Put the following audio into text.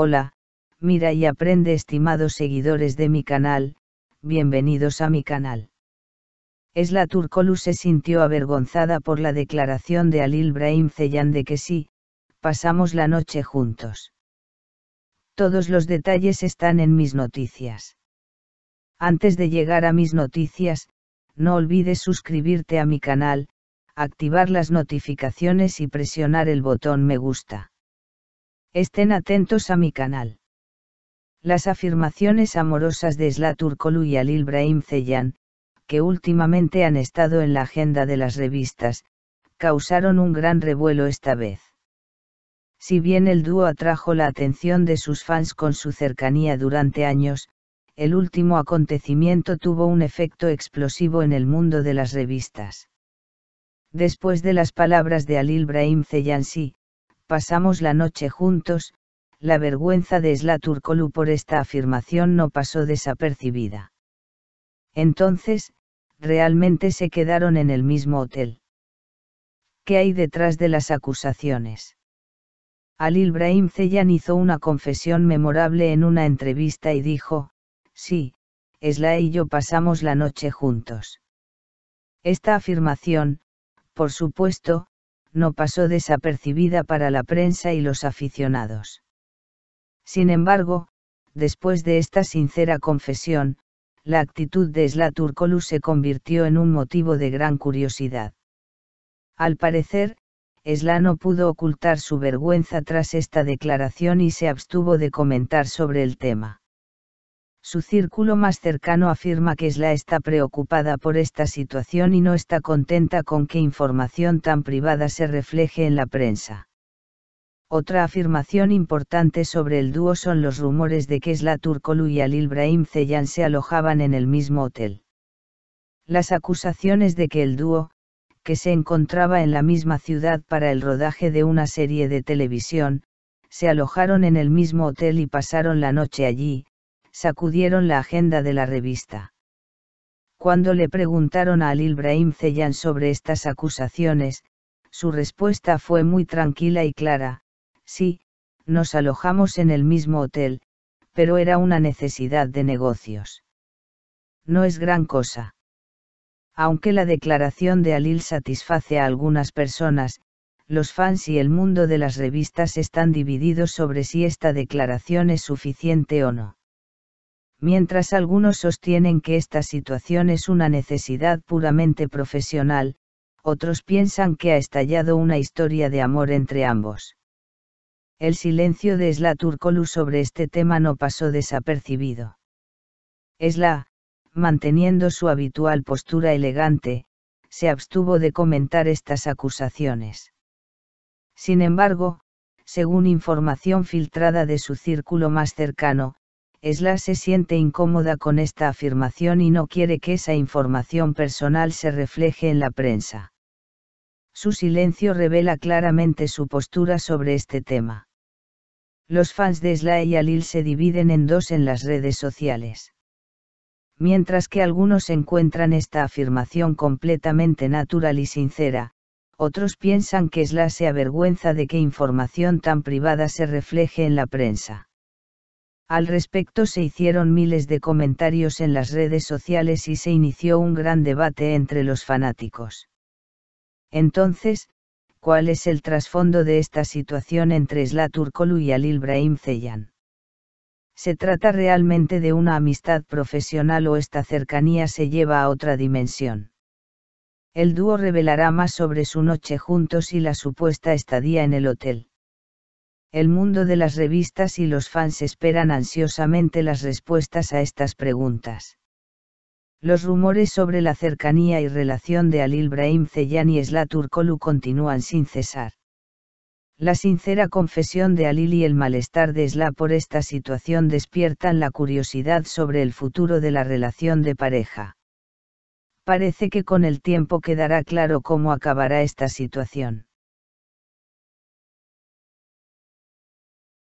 Hola, mira y aprende estimados seguidores de mi canal, bienvenidos a mi canal. Esla Turcolu se sintió avergonzada por la declaración de Alil Brahim Zeyan de que sí, pasamos la noche juntos. Todos los detalles están en mis noticias. Antes de llegar a mis noticias, no olvides suscribirte a mi canal, activar las notificaciones y presionar el botón me gusta. Estén atentos a mi canal. Las afirmaciones amorosas de Slaturkolu y Alil ibrahim Zeyan, que últimamente han estado en la agenda de las revistas, causaron un gran revuelo esta vez. Si bien el dúo atrajo la atención de sus fans con su cercanía durante años, el último acontecimiento tuvo un efecto explosivo en el mundo de las revistas. Después de las palabras de Alil Brahim Zeyansi, pasamos la noche juntos, la vergüenza de Turkolu por esta afirmación no pasó desapercibida. Entonces, realmente se quedaron en el mismo hotel. ¿Qué hay detrás de las acusaciones? Al Ibrahim Zeyan hizo una confesión memorable en una entrevista y dijo, sí, Esla y yo pasamos la noche juntos. Esta afirmación, por supuesto, no pasó desapercibida para la prensa y los aficionados. Sin embargo, después de esta sincera confesión, la actitud de Slaturkolu se convirtió en un motivo de gran curiosidad. Al parecer, Esla no pudo ocultar su vergüenza tras esta declaración y se abstuvo de comentar sobre el tema. Su círculo más cercano afirma que Sla está preocupada por esta situación y no está contenta con que información tan privada se refleje en la prensa. Otra afirmación importante sobre el dúo son los rumores de que Esla Turkolu y Alil Ibrahim Zeyan se alojaban en el mismo hotel. Las acusaciones de que el dúo, que se encontraba en la misma ciudad para el rodaje de una serie de televisión, se alojaron en el mismo hotel y pasaron la noche allí, sacudieron la agenda de la revista. Cuando le preguntaron a Alil Brahim Zeyan sobre estas acusaciones, su respuesta fue muy tranquila y clara, sí, nos alojamos en el mismo hotel, pero era una necesidad de negocios. No es gran cosa. Aunque la declaración de Alil satisface a algunas personas, los fans y el mundo de las revistas están divididos sobre si esta declaración es suficiente o no mientras algunos sostienen que esta situación es una necesidad puramente profesional, otros piensan que ha estallado una historia de amor entre ambos. El silencio de Esla Turcolu sobre este tema no pasó desapercibido. Esla, manteniendo su habitual postura elegante, se abstuvo de comentar estas acusaciones. Sin embargo, según información filtrada de su círculo más cercano, Esla se siente incómoda con esta afirmación y no quiere que esa información personal se refleje en la prensa. Su silencio revela claramente su postura sobre este tema. Los fans de Esla y Alil se dividen en dos en las redes sociales. Mientras que algunos encuentran esta afirmación completamente natural y sincera, otros piensan que Esla se avergüenza de que información tan privada se refleje en la prensa al respecto se hicieron miles de comentarios en las redes sociales y se inició un gran debate entre los fanáticos. Entonces, ¿cuál es el trasfondo de esta situación entre Sla Turkolu y Alil Ibrahim Zeyan? ¿Se trata realmente de una amistad profesional o esta cercanía se lleva a otra dimensión? El dúo revelará más sobre su noche juntos y la supuesta estadía en el hotel. El mundo de las revistas y los fans esperan ansiosamente las respuestas a estas preguntas. Los rumores sobre la cercanía y relación de Alil Brahim Zeyan y Esla Turkolu continúan sin cesar. La sincera confesión de Alil y el malestar de Sla por esta situación despiertan la curiosidad sobre el futuro de la relación de pareja. Parece que con el tiempo quedará claro cómo acabará esta situación.